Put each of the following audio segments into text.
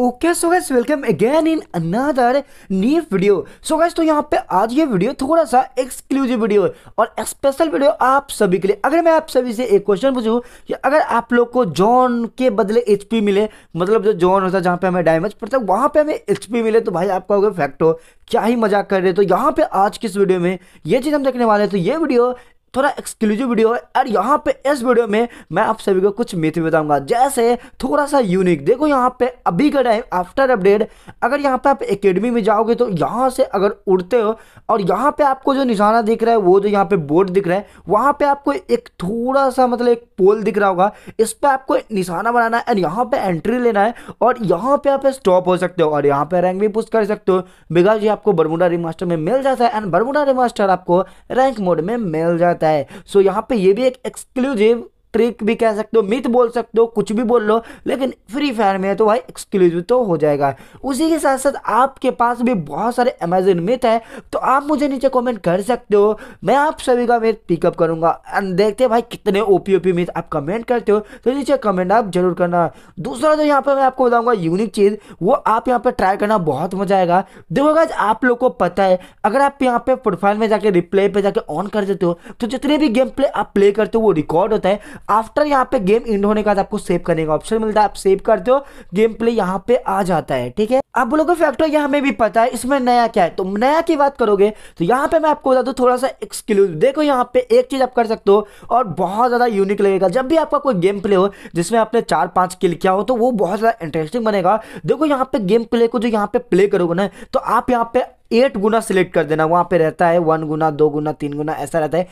okay so guys welcome again in another new video so guys तो यहाँ पे आज ये वीडियो थोड़ा सा एक्सक्लूसिव वीडियो है और स्पेशल वीडियो आप सभी के लिए अगर मैं आप सभी से एक क्वेश्चन पूछूँ कि अगर आप लोग को जॉन के बदले एच मिले मतलब जो जॉन होता है जहाँ पे हमें डैमेज पड़ता है वहाँ पे हमें एच मिले तो भाई आपका कहोगे फैक्ट हो क्या ही मजाक कर रहे तो यहाँ पे आज किस वीडियो में ये चीज़ हम देखने वाले हैं तो ये वीडियो थोड़ा एक्सक्लूसिव वीडियो है और यहाँ पे इस वीडियो में मैं आप सभी को कुछ मेथ बताऊंगा जैसे थोड़ा सा यूनिक देखो यहाँ पे अभी का टाइम आफ्टर अपडेट अगर यहाँ पे आप एकेडमी में जाओगे तो यहाँ से अगर उड़ते हो और यहाँ पे आपको जो निशाना दिख रहा है वो जो यहाँ पे बोर्ड दिख रहा है वहाँ पे आपको एक थोड़ा सा मतलब एक पोल दिख रहा होगा इस पर आपको निशाना बनाना है और यहाँ पे एंट्री लेना है और यहाँ पे आप स्टॉप हो सकते हो और यहाँ पे रैंक भी पुस्ट कर सकते हो बिकॉज ये आपको बरमुडा रिमास्टर में मिल जाता है एंड बरमुडा रिमास्टर आपको रैंक मोड में मिल जाता है जाता है सो यहाँ पे ये भी एक एक्सक्लूसिव ट्रिक भी कह सकते हो मिथ बोल सकते हो कुछ भी बोल लो लेकिन फ्री फायर में तो भाई एक्सक्लूसिव तो हो जाएगा उसी के साथ साथ आपके पास भी बहुत सारे अमेजन मिथ है तो आप मुझे नीचे कमेंट कर सकते हो मैं आप सभी का मिथ पिकअप करूंगा एंड देखते भाई कितने ओपी ओपी मिथ आप कमेंट करते हो तो नीचे कमेंट आप जरूर करना दूसरा जो यहाँ पर मैं आपको बताऊंगा यूनिक चीज़ वो आप यहाँ पर ट्राई करना बहुत मजा आएगा देखो आप लोग को पता है अगर आप यहाँ पे प्रोफाइल में जाके रिप्ले पे जाके ऑन कर देते हो तो जितने भी गेम प्ले आप प्ले करते हो वो रिकॉर्ड होता है आफ्टर यहाँ पे गेम इंड होने के बाद आपको सेव करने का ऑप्शन मिलता है आप सेव करते हो गेम प्ले यहाँ पे आ जाता है ठीक है आप लोगों को फैक्टर यह हमें भी पता है इसमें नया क्या है तो नया की बात करोगे तो यहाँ पे मैं आपको बता दू थोड़ा सा एक्सक्लूसिव देखो यहाँ पे एक चीज़ आप कर सकते हो और बहुत ज़्यादा यूनिक लगेगा जब भी आपका कोई गेम प्ले हो जिसमें आपने चार पांच किल किया हो तो वो बहुत ज़्यादा इंटरेस्टिंग बनेगा देखो यहाँ पे गेम प्ले को जो यहाँ पे प्ले करोगे ना तो आप यहाँ पे एट गुना सिलेक्ट कर देना वहाँ पे रहता है वन गुना दो गुना तीन गुना ऐसा रहता है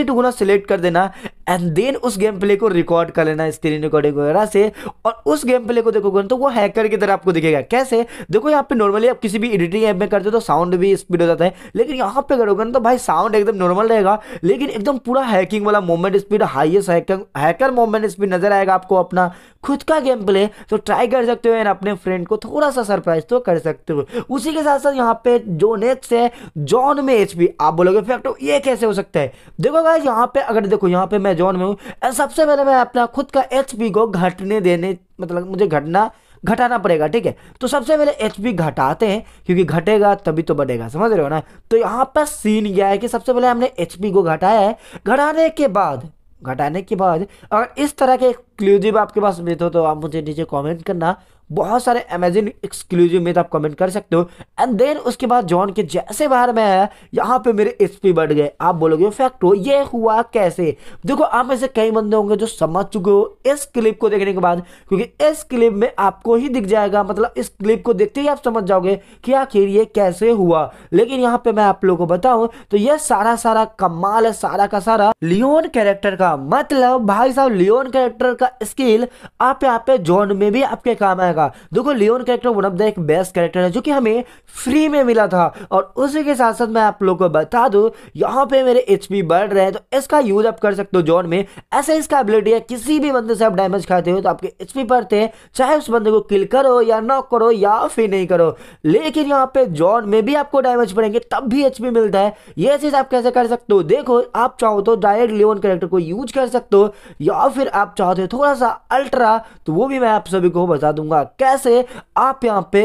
एट गुना सिलेक्ट कर देना एंड देन उस गेम प्ले को रिकॉर्ड कर लेना स्क्रीन रिकॉर्डिंग वगैरह से और उस गेम प्ले को देखोगे तो वो हैकर की तरह आपको दिखेगा कैसे देखो यहाँ पे नॉर्मली आप किसी भी एडिटिंग ऐप में करते हो तो साउंड भी स्पीड हो जाता है लेकिन यहाँ पे करोगे ना तो भाई साउंड एकदम नॉर्मल रहेगा लेकिन एकदम पूरा हैकिंग वाला movement speed highest hacker hacker movement speed नजर आएगा आपको अपना खुद का गेम प्ले तो ट्राई कर सकते हो एंड अपने फ्रेंड को थोड़ा सा सरप्राइज तो कर सकते हो उसी के साथ साथ यहाँ पे जो एक्स है जॉन में एच आप बोलोगे फैक्टो ये कैसे हो सकता है देखो भाई यहाँ पे अगर देखो यहाँ पे मैं जॉन में हूँ सबसे पहले मैं अपना खुद का एच को घटने देने मतलब मुझे घटना घटाना पड़ेगा ठीक है तो सबसे पहले एच घटाते हैं क्योंकि घटेगा तभी तो बढ़ेगा समझ रहे हो ना तो यहाँ पर सीन यह है कि सबसे पहले हमने एच को घटाया है घटाने के बाद घटाने के बाद अगर इस तरह के एक एक्सक्लूसिव आपके पास मेथ हो तो, तो आप मुझे नीचे कमेंट करना बहुत सारे अमेजिंग एक्सक्लूसिव मेथ आप कमेंट कर सकते हो एंड देन उसके बाद जॉन के जैसे बाहर में आया यहाँ पे मेरे एचपी बढ़ गए आप बोलोगे फैक्ट हो ये हुआ कैसे देखो आप में से कई बंदे होंगे जो समझ चुके हो इस क्लिप को देखने के बाद क्योंकि इस क्लिप में आपको ही दिख जाएगा मतलब इस क्लिप को देखते ही आप समझ जाओगे कि आखिर ये कैसे हुआ लेकिन यहाँ पे मैं आप लोगों को बताऊँ तो यह सारा सारा कमाल है सारा का सारा लियोन कैरेक्टर का मतलब भाई साहब लियोन कैरेक्टर का स्किल आप यहाँ पे जॉन में भी आपके काम आएगा देखो Leon character one of the एक बेस्ट कैरेक्टर है जो कि हमें फ्री में मिला था और उसी के साथ साथ मैं आप लोग को बता दूँ यहाँ पे मेरे एच बढ़ रहे हैं तो इसका यूज आप कर सकते हो जॉन में ऐसा इसका एबिलिटी है किसी भी बंदे से आप डैमेज खाते हो तो आपके एच पी बढ़ते हैं चाहे उस बंदे को किल करो या नॉक करो या फिर नहीं करो लेकिन यहाँ पे जॉन में भी आपको डैमेज पड़ेंगे तब भी एच मिलता है ये चीज़ आप कैसे कर सकते हो देखो आप चाहो तो डायरेक्ट लियोन कैरेक्टर को यूज कर सकते हो या फिर आप चाहते हो तो थोड़ा सा अल्ट्रा तो वो भी मैं आप सभी को बता दूंगा कैसे आप यहाँ पे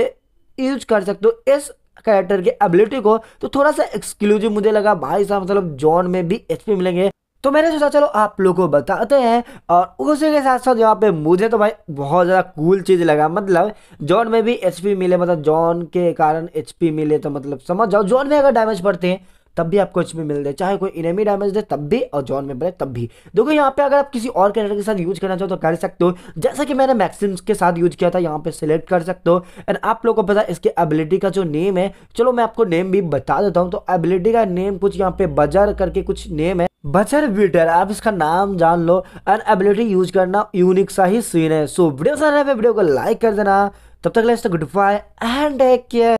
यूज कर सकते हो इस कैरेक्टर के एबिलिटी को तो थोड़ा सा एक्सक्लूसिव मुझे लगा भाई साहब मतलब जॉन में भी एच मिलेंगे तो मैंने सोचा चलो आप लोगों को बताते हैं और उसी के साथ साथ यहाँ पे मुझे तो भाई बहुत ज़्यादा कूल चीज़ लगा मतलब जॉन में भी एचपी मिले मतलब जॉन के कारण एचपी मिले तो मतलब समझ जाओ जॉन में अगर डैमेज पड़ते हैं तब भी आपको एचपी मिल जाए चाहे कोई इनेमी डैमेज दे तब भी और जॉन में बने तब भी देखो यहाँ पे अगर आप किसी और कैरेक्टर के साथ यूज करना चाहो तो कर सकते हो जैसा कि मैंने मैक्सिम्स के साथ यूज किया था यहाँ पे सिलेक्ट कर सकते हो एंड आप लोगों को पता है इसके एबिलिटी का जो नेम है चलो मैं आपको नेम भी बता देता हूँ तो एबिलिटी का नेम कुछ यहाँ पे बजर करके कुछ नेम है बचर ब्यूटर आप इसका नाम जान लो एंड एबिलिटी यूज करना यूनिक सा ही सीन है सो वीडियो सारा वीडियो को लाइक कर देना तब तक like good bye and take care